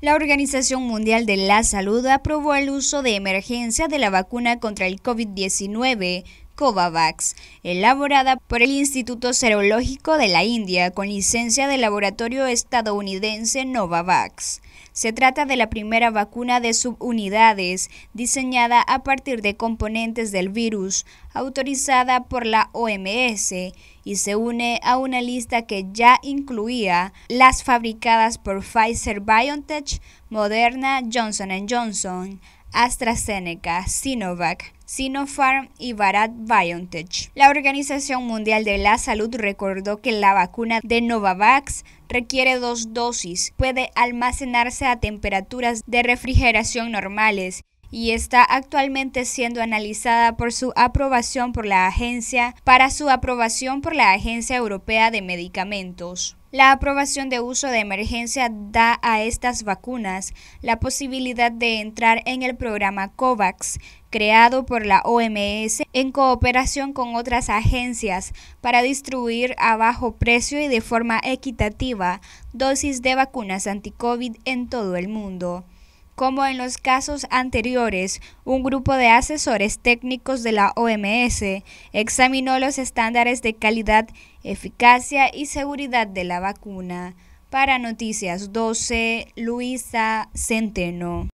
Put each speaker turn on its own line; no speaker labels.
La Organización Mundial de la Salud aprobó el uso de emergencia de la vacuna contra el COVID-19 Covavax, elaborada por el Instituto Serológico de la India con licencia del laboratorio estadounidense Novavax. Se trata de la primera vacuna de subunidades diseñada a partir de componentes del virus, autorizada por la OMS, y se une a una lista que ya incluía las fabricadas por Pfizer BioNTech, Moderna, Johnson ⁇ Johnson, AstraZeneca, Sinovac, Sinopharm y Barat BioNTech. La Organización Mundial de la Salud recordó que la vacuna de Novavax requiere dos dosis, puede almacenarse a temperaturas de refrigeración normales y está actualmente siendo analizada por su aprobación por la agencia para su aprobación por la Agencia Europea de Medicamentos. La aprobación de uso de emergencia da a estas vacunas la posibilidad de entrar en el programa COVAX, creado por la OMS en cooperación con otras agencias para distribuir a bajo precio y de forma equitativa dosis de vacunas anti-COVID en todo el mundo. Como en los casos anteriores, un grupo de asesores técnicos de la OMS examinó los estándares de calidad, eficacia y seguridad de la vacuna. Para Noticias 12, Luisa Centeno.